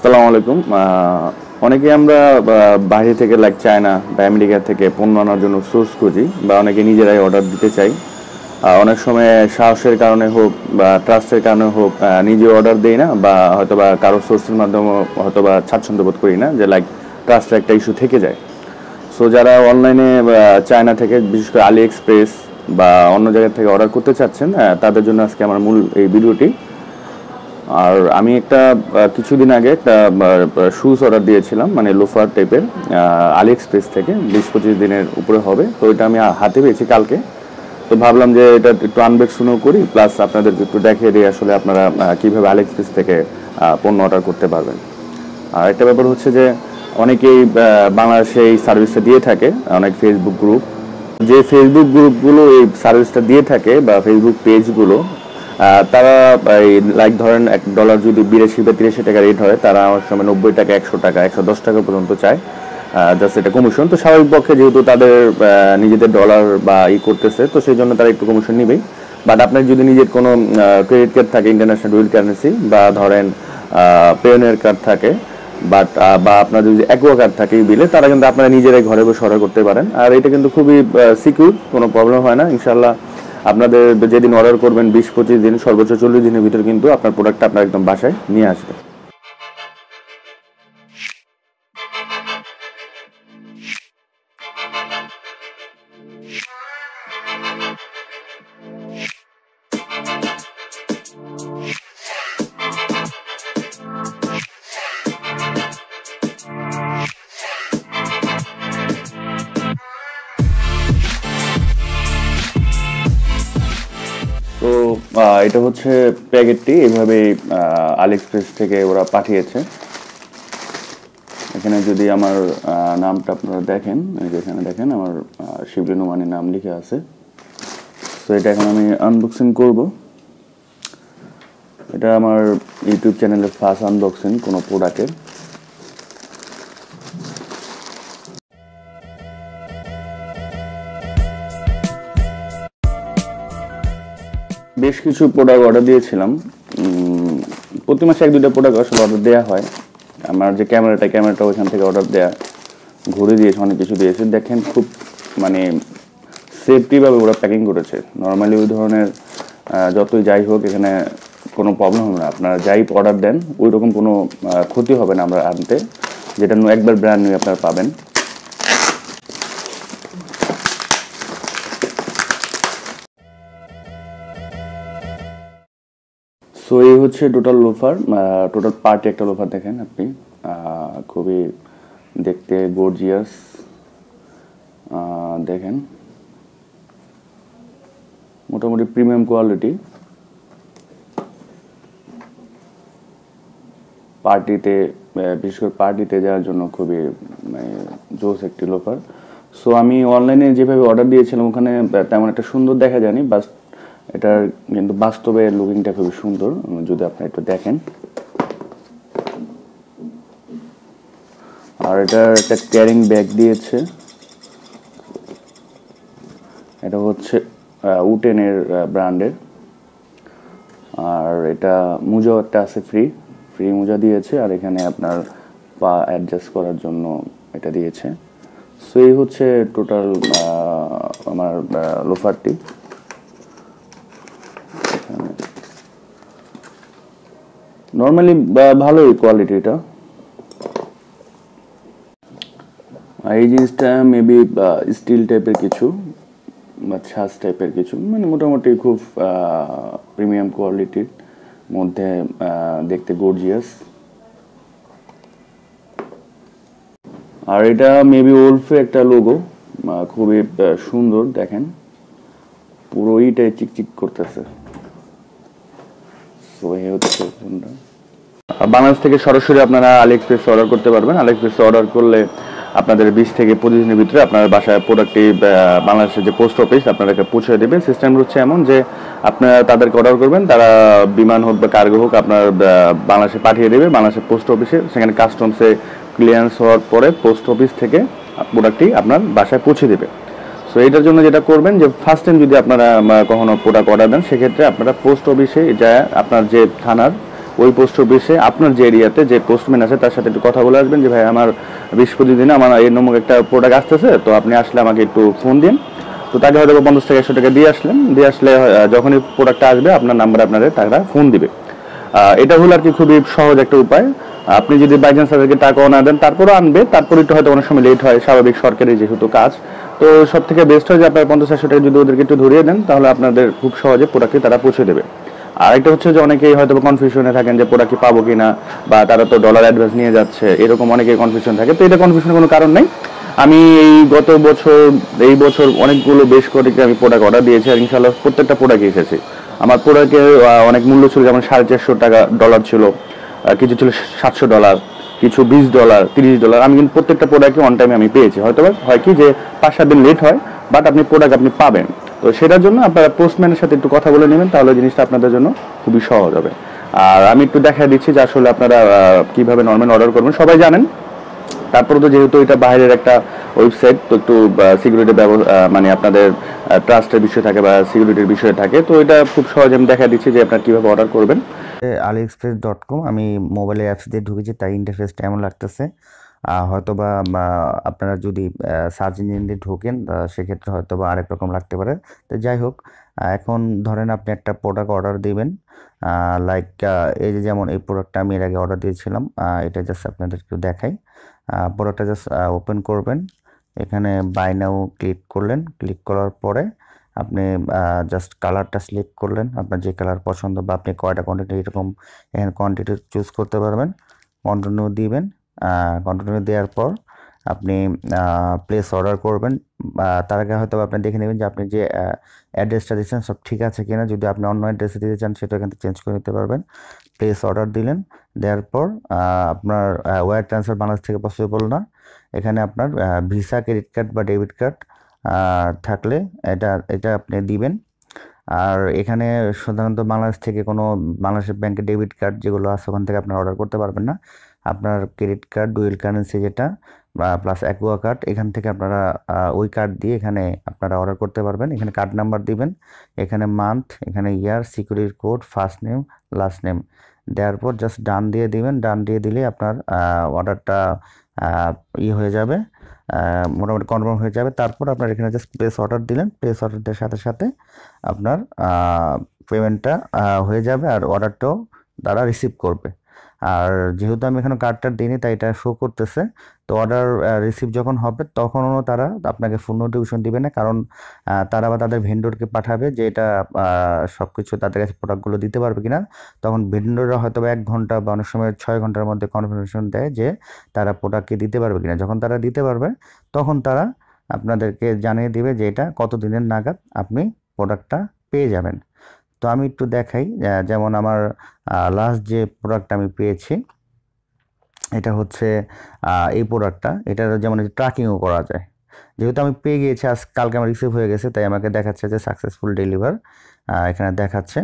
আসসালামু আলাইকুম অনেকে আমরা বাইরে থেকে লাইক চায়না বা আমেরিকা থেকে পণ্য আনার জন্য সোর্স খুঁজি বা অনেকে নিজেরাই অর্ডার দিতে চাই অনেক সময় সাহসের কারণে হোক বা ট্রাস্টের কারণে হোক নিজে অর্ডার দেই না বা হয়তো বা কারো সোর্সের মাধ্যমে হয়তো বা স্বাচ্ছন্দ্য বোধ করি না যে লাইক ট্রাস্টের একটা ইস্যু থেকে যায় সো যারা অনলাইনে চায়না থেকে বিশেষ করে আলি এক্সপ্রেস বা অন্য জায়গা থেকে অর্ডার করতে চাচ্ছেন তাদের জন্য আজকে আমার মূল এই ভিডিওটি আর আমি একটা কিছুদিন আগে একটা শুজ অর্ডার দিয়েছিলাম মানে লোফার টাইপের আলি এক্সপ্রেস থেকে বিশ পঁচিশ দিনের উপরে হবে তো এটা আমি হাতে পেয়েছি কালকে তো ভাবলাম যে এটা একটু শুনেও করি প্লাস আপনাদেরকে একটু দেখিয়ে দিই আসলে আপনারা কীভাবে আলি এক্সপ্রেস থেকে পণ্য অর্ডার করতে পারবেন আর একটা ব্যাপার হচ্ছে যে অনেকেই বাংলাদেশে এই সার্ভিসটা দিয়ে থাকে অনেক ফেসবুক গ্রুপ যে ফেসবুক গ্রুপগুলো এই সার্ভিসটা দিয়ে থাকে বা ফেসবুক পেজগুলো তারা এই লাইক ধরেন এক ডলার যদি বিরাশি বা তিরাশি টাকা রেট হয় তারা আমার সময় নব্বই টাকা একশো টাকা একশো দশ টাকা পর্যন্ত চায় জাস্ট এটা কমিশন তো স্বাভাবিক পক্ষে যেহেতু তাদের নিজেদের ডলার বা ই করতেছে তো সেই জন্য তারা একটু কমিশন নেবেই বাট আপনার যদি নিজের কোনো ক্রেডিট কার্ড থাকে ইন্টারন্যাশনাল ডুয়েল কারেন্সি বা ধরেন পেনের কার্ড থাকে বাট বা আপনার যদি অ্যাকোয়া কার্ড থাকে বিলে তারা কিন্তু আপনারা নিজেরাই ঘরে বসে অর্ডার করতে পারেন আর এটা কিন্তু খুবই সিকিউর কোনো প্রবলেম হয় না ইনশাল্লাহ আপনাদের যেদিন অর্ডার করবেন বিশ পঁচিশ দিন সর্বোচ্চ চল্লিশ দিনের ভিতরে কিন্তু আপনার প্রোডাক্টটা আপনার একদম বাসায় নিয়ে আসবে তো এটা হচ্ছে প্যাকেটটি এভাবেই আলিএক্সপ্রেস থেকে ওরা পাঠিয়েছে এখানে যদি আমার নামটা আপনারা দেখেন এখানে দেখেন আমার শিবলি নোমানির নাম লিখে আছে তো এটা এখন আমি আনবক্সিং করব এটা আমার ইউটিউব চ্যানেলের ফার্স্ট আনবক্সিং কোনো প্রোডাক্টের বেশ কিছু প্রোডাক্ট অর্ডার দিয়েছিলাম প্রতি মাসে এক দুটা প্রোডাক্ট আসলে অর্ডার দেওয়া হয় আমার যে ক্যামেরাটা ক্যামেরাটা ওইখান থেকে অর্ডার দেওয়া ঘুরে দিয়েছে অনেক কিছু দিয়েছে দেখেন খুব মানে সেফটিভাবে ওরা প্যাকিং করেছে নর্মালি ওই ধরনের যতই যাই হোক এখানে কোনো প্রবলেম হবে না আপনারা যাই অর্ডার দেন ওই রকম কোনো ক্ষতি হবে না আমরা আনতে যেটা একবার ব্র্যান্ড নিয়ে আপনারা পাবেন সো এই হচ্ছে টোটাল লোফার টোটাল পার্টি একটা লোফার দেখেন আপনি খুবই দেখতে গর্জিয়াস দেখেন মোটামুটি প্রিমিয়াম কোয়ালিটি পার্টিতে বিশেষ করে পার্টিতে যাওয়ার জন্য খুবই মানে, জোস একটি লোফার সো আমি অনলাইনে যেভাবে অর্ডার দিয়েছিলাম ওখানে তেমন একটা সুন্দর দেখা যায়নি বাট এটার কিন্তু বাস্তবে লুকিংটা খুবই সুন্দর যদি আপনি একটু দেখেন আর এটার একটা ক্যারিং ব্যাগ দিয়েছে এটা হচ্ছে উটেনের ব্র্যান্ডের আর এটা মুজো একটা আছে ফ্রি ফ্রি মোজা দিয়েছে আর এখানে আপনার পা অ্যাডজাস্ট করার জন্য এটা দিয়েছে সো এই হচ্ছে টোটাল আমার লোফারটি নর্মালি ভালোই কোয়ালিটি এটা এই জিনিসটা মেবি স্টিল টাইপের কিছু বা ছাঁচ টাইপের কিছু মানে মোটামুটি খুব প্রিমিয়াম কোয়ালিটির মধ্যে দেখতে গর্জিয়াস আর এটা মেবি ওলফে একটা লোগো খুবই সুন্দর দেখেন পুরোইটাই চিকচিক করতেছে বাংলাদেশ থেকে সরাসরি আপনারা আলিএক্সপ্রেস অর্ডার করতে পারবেন আলিএক্সপ্রেস অর্ডার করলে আপনাদের বিশ থেকে পঁচিশ দিনের ভিতরে আপনার বাসায় প্রোডাক্টটি বাংলাদেশের যে পোস্ট অফিস আপনাদেরকে পৌঁছে দেবেন সিস্টেম হচ্ছে এমন যে আপনারা তাদেরকে অর্ডার করবেন তারা বিমান হোক বা কার্গো হোক আপনার বাংলাদেশে পাঠিয়ে দেবে বাংলাদেশের পোস্ট অফিসে সেখানে কাস্টমসে ক্লিয়ারেন্স হওয়ার পরে পোস্ট অফিস থেকে প্রোডাক্টটি আপনার বাসায় পৌঁছে দেবে সো এটার জন্য যেটা করবেন যে ফার্স্ট টাইম যদি আপনারা কখনো প্রোডাক্ট অর্ডার দেন সেক্ষেত্রে আপনারা পোস্ট অফিসে যা আপনার যে থানার ওই পোস্ট অফিসে আপনার যে এরিয়াতে যে পোস্টম্যান আছে তার সাথে একটু কথা বলে আসবেন যে ভাই আমার বৃহস্পতি দিনে আমার এই নম্বর একটা প্রোডাক্ট আসতেছে তো আপনি আসলে আমাকে একটু ফোন দিন তো তাকে হয়তো পঞ্চাশ টাকা একশো টাকা দিয়ে আসলেন দিয়ে আসলে যখনই প্রোডাক্টটা আসবে আপনার নাম্বারে আপনাদের তারা ফোন দিবে এটা হলো আর কি খুবই সহজ একটা উপায় আপনি যদি বাইচান্স তাদেরকে টাকাও না দেন তারপরও আনবে তারপরে একটু হয়তো অনেক সময় লেট হয় স্বাভাবিক সরকারি যেহেতু কাজ তো সব থেকে বেস্ট হয় যে আপনার পঞ্চাশ একশো টাকা যদি ওদেরকে একটু ধরিয়ে দেন তাহলে আপনাদের খুব সহজে প্রোডাক্টে তারা পৌঁছে দেবে আরেকটা হচ্ছে যে অনেকেই হয়তো কনফিউশনে থাকেন যে প্রোডাক্ট পাবো কিনা বা তারা তো ডলার অ্যাডভান্স নিয়ে যাচ্ছে এরকম অনেকে কনফিউশন থাকে তো এটা কনফিউশনের কোনো কারণ নেই আমি এই গত বছর এই বছর অনেকগুলো বেশ কয়েকটি আমি প্রোডাক্ট অর্ডার দিয়েছি আর ইনশাল্লাহ প্রত্যেকটা প্রোডাক্ট এসেছে আমার প্রোডাক্টের অনেক মূল্য ছিল যেমন সাড়ে চারশো টাকা ডলার ছিল কিছু ছিল সাতশো ডলার কিছু বিশ ডলার তিরিশ ডলার আমি কিন্তু প্রত্যেকটা প্রোডাক্টই অন টাইমে আমি পেয়েছি হয়তো হয় কি যে পাঁচ সাত দিন লেট হয় বাট আপনি প্রোডাক্ট আপনি পাবেন তো সেটার জন্য আপনারা পোস্টম্যানের সাথে একটু কথা বলে নেবেন তাহলে জিনিসটা আপনাদের জন্য খুবই সহজ হবে আর আমি একটু দেখা দিচ্ছি যে আসলে আপনারা কীভাবে নর্মাল অর্ডার করবেন সবাই জানেন তারপরে তো যেহেতু এটা বাইরের একটা ওয়েবসাইট তো একটু সিকিউরিটি মানে আপনাদের ট্রাস্টের বিষয় থাকে বা সিকিউরিটির বিষয় থাকে তো এটা খুব সহজে আমি দেখা দিচ্ছি যে আপনার কীভাবে অর্ডার করবেন আলি এক্সপ্রেস ডট কম আমি মোবাইলের অ্যাপস দিয়ে ঢুকেছি তাই ইন্টারফেসটা এমন লাগতেছে হয়তো বা আপনারা যদি সার্চ ইঞ্জিন দিয়ে ঢোকেন সেক্ষেত্রে হয়তো বা আরেক রকম লাগতে পারে তো যাই হোক এখন ধরেন আপনি একটা প্রোডাক্ট অর্ডার দিবেন লাইক এই যে যেমন এই প্রোডাক্টটা আমি এর আগে অর্ডার দিয়েছিলাম এটা জাস্ট আপনাদেরকে দেখাই প্রোডাক্টটা জাস্ট ওপেন করবেন এখানে বাইনাও ক্লিক করলেন ক্লিক করার পরে আপনি জাস্ট কালারটা সিলেক্ট করলেন আপনার যে কালার পছন্দ বা আপনি কয়টা কোয়ান্টিটি এরকম এখানে কোয়ান্টিটি চুজ করতে পারবেন কন্টিনিউ দিবেন কন্টিনিউ দেওয়ার পর আপনি প্লেস অর্ডার করবেন তার আগে হয়তো আপনি দেখে নেবেন যে আপনি যে অ্যাড্রেসটা দিচ্ছেন সব ঠিক আছে কিনা যদি আপনি অন্য অ্যাড্রেসে দিতে চান সেটা এখান থেকে চেঞ্জ করে নিতে পারবেন প্লেস অর্ডার দিলেন দেওয়ার পর আপনার ওয়্যার ট্রান্সফার বাংলাদেশ থেকে পসিবল না এখানে আপনার ভিসা ক্রেডিট কার্ড বা ডেবিট কার্ড থাকলে এটা এটা আপনি দিবেন আর এখানে সাধারণত বাংলাদেশ থেকে কোনো বাংলাদেশের ব্যাংকে ডেবিট কার্ড যেগুলো আছে ওখান থেকে আপনার অর্ডার করতে পারবেন না আপনার ক্রেডিট কার্ড ডুয়েল কারেন্সি যেটা প্লাস অ্যাকুয়া কার্ড এখান থেকে আপনারা ওই কার্ড দিয়ে এখানে আপনারা অর্ডার করতে পারবেন এখানে কার্ড নাম্বার দিবেন এখানে মান্থ এখানে year security code first name last name দেওয়ার পর জাস্ট ডান দিয়ে দিবেন ডান দিয়ে দিলে আপনার অর্ডারটা ই ইয়ে হয়ে যাবে মোটামুটি কনফার্ম হয়ে যাবে তারপর আপনার এখানে জাস্ট প্লেস অর্ডার দিলেন প্লেস অর্ডার দেওয়ার সাথে সাথে আপনার পেমেন্টটা হয়ে যাবে আর অর্ডারটাও তারা রিসিভ করবে আর যেহেতু আমি এখানে কার্ডটা দিইনি তাই এটা শো করতেছে তো অর্ডার রিসিভ যখন হবে তখনও তারা আপনাকে ফুল নোটিফিকেশন দিবে না কারণ তারা বা তাদের ভেন্ডরকে পাঠাবে যে এটা সব কিছু তাদের কাছে প্রোডাক্টগুলো দিতে পারবে কিনা তখন ভেন্ডররা হয়তো এক ঘন্টা বা অনেক সময় ছয় ঘন্টার মধ্যে কনফার্মেশন দেয় যে তারা প্রোডাক্টকে দিতে পারবে কিনা যখন তারা দিতে পারবে তখন তারা আপনাদেরকে জানিয়ে দিবে যে এটা কত দিনের নাগাদ আপনি প্রোডাক্টটা পেয়ে যাবেন তো আমি একটু দেখাই যেমন আমার লাস্ট যে প্রোডাক্ট আমি পেয়েছি এটা হচ্ছে এই প্রোডাক্টটা এটা যেমন ট্র্যাকিংও করা যায় যেহেতু আমি পেয়ে গিয়েছি আজ কালকে আমার রিসিভ হয়ে গেছে তাই আমাকে দেখাচ্ছে যে সাকসেসফুল ডেলিভার এখানে দেখাচ্ছে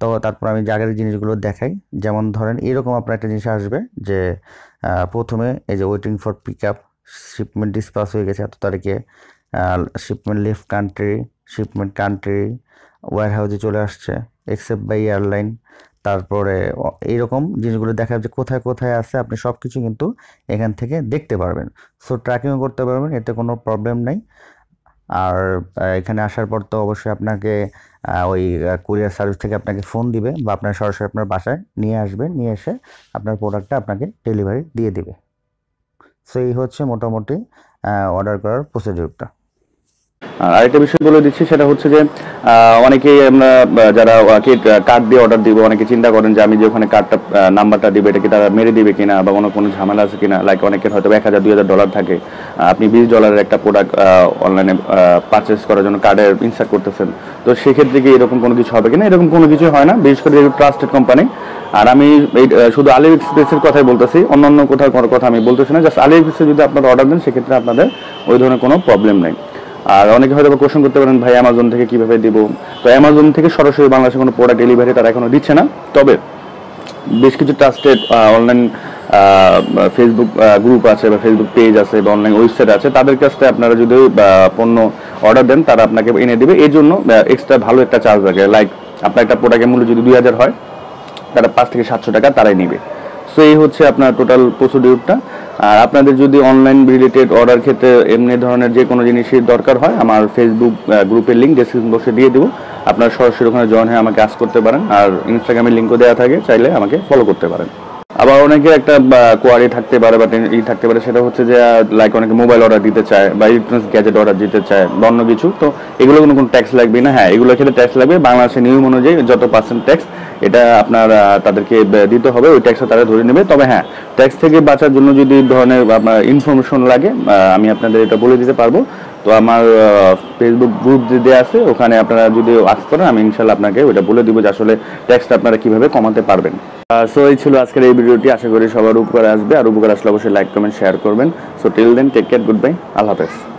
তো তারপর আমি জাগের জিনিসগুলো দেখাই যেমন ধরেন এরকম আপনার একটা জিনিস আসবে যে প্রথমে এই যে waiting for pick up shipment dispatch হয়ে গেছে এত তারিখে shipment left country shipment country ওয়্যার হাউজে চলে আসছে এক্সেপ্ট বাই এয়ারলাইন তারপরে এইরকম জিনিসগুলো দেখা যে কোথায় কোথায় আছে আপনি সব কিছু কিন্তু এখান থেকে দেখতে পারবেন সো ট্র্যাকিংও করতে পারবেন এতে কোনো প্রবলেম নাই আর এখানে আসার পর তো অবশ্যই আপনাকে ওই কুরিয়ার সার্ভিস থেকে আপনাকে ফোন দিবে বা আপনার সরাসরি আপনার বাসায় নিয়ে আসবে নিয়ে এসে আপনার প্রোডাক্টটা আপনাকে ডেলিভারি দিয়ে দিবে সো এই হচ্ছে মোটামুটি অর্ডার করার প্রসিডিউরটা আরেকটা বিষয় বলে দিচ্ছি সেটা হচ্ছে যে অনেকে আমরা যারা কি কার্ড দিয়ে অর্ডার দিব অনেকে চিন্তা করেন যে আমি যে ওখানে কার্ডটা নাম্বারটা দিবে এটা কি তারা মেরে দিবে কিনা বা কোনো কোনো ঝামেলা আছে কিনা লাইক অনেকের হয়তো এক হাজার দুই হাজার ডলার থাকে আপনি বিশ ডলারের একটা প্রোডাক্ট অনলাইনে পারচেস করার জন্য কার্ডের ইনসার্ট করতেছেন তো সেক্ষেত্রে কি এরকম কোনো কিছু হবে কিনা এরকম কোনো কিছু হয় না বিশেষ করে ট্রাস্টেড কোম্পানি আর আমি এই শুধু আলি এক্সপ্রেসের কথাই বলতেছি অন্য অন্য কোথাও কথা আমি বলতেছি না জাস্ট আলি এক্সপ্রেসে যদি আপনারা অর্ডার দেন সেক্ষেত্রে আপনাদের ওই ধরনের কোনো প্রবলেম নেই আর অনেকে হয়তো কোশ্চেন করতে পারেন ভাই অ্যামাজন থেকে কীভাবে দেবো তো অ্যামাজন থেকে সরাসরি বাংলাদেশে কোনো প্রোডাক্ট ডেলিভারি তারা এখনও দিচ্ছে না তবে বেশ কিছু ট্রাস্টেড অনলাইন ফেসবুক গ্রুপ আছে বা ফেসবুক পেজ আছে বা অনলাইন ওয়েবসাইট আছে তাদের কাছ থেকে আপনারা যদি পণ্য অর্ডার দেন তারা আপনাকে এনে দেবে এই জন্য এক্সট্রা ভালো একটা চার্জ লাগে লাইক আপনার একটা প্রোডাক্টের মূল্য যদি দুই হাজার হয় তারা পাঁচ থেকে সাতশো টাকা তারাই নেবে সো এই হচ্ছে আপনার টোটাল প্রসিডিউরটা আর আপনাদের যদি অনলাইন রিলেটেড অর্ডার ক্ষেত্রে এমনি ধরনের যে কোনো জিনিসের দরকার হয় আমার ফেসবুক গ্রুপের লিঙ্ক ডিসক্রিপশন বক্সে দিয়ে দেবো আপনারা সরাসরি ওখানে জয়েন হয়ে আমাকে আস করতে পারেন আর ইনস্টাগ্রামের লিঙ্কও দেওয়া থাকে চাইলে আমাকে ফলো করতে পারেন আবার অনেকে একটা কোয়ারি থাকতে পারে বা ই থাকতে পারে সেটা হচ্ছে যে লাইক অনেকে মোবাইল অর্ডার দিতে চায় বা ইলেকট্রনিক্স গ্যাজেট অর্ডার দিতে চায় বা অন্য কিছু তো এগুলো কোনো কোনো ট্যাক্স লাগবে না হ্যাঁ এগুলোর ক্ষেত্রে ট্যাক্স লাগবে বাংলাদেশের নিয়ম অনুযায়ী যত পার্সেন্ট ট্যাক্স এটা আপনার তাদেরকে দিতে হবে ওই ট্যাক্সটা তারা ধরে নেবে তবে হ্যাঁ ট্যাক্স থেকে বাঁচার জন্য যদি ধরনের আপনার ইনফরমেশন লাগে আমি আপনাদের এটা বলে দিতে পারবো তো আমার ফেসবুক গ্রুপ যে আছে ওখানে আপনারা যদি আসতে করেন আমি ইনশাল্লাহ আপনাকে ওইটা বলে দিব যে আসলে ট্যাক্সটা আপনারা কিভাবে কমাতে পারবেন সো এই ছিল আজকের এই ভিডিওটি আশা করি সবার উপকার আসবে আর উপকার আসলে অবশ্যই লাইক কমেন্ট শেয়ার করবেন so till then take care good bye আল্লাহ হাফেজ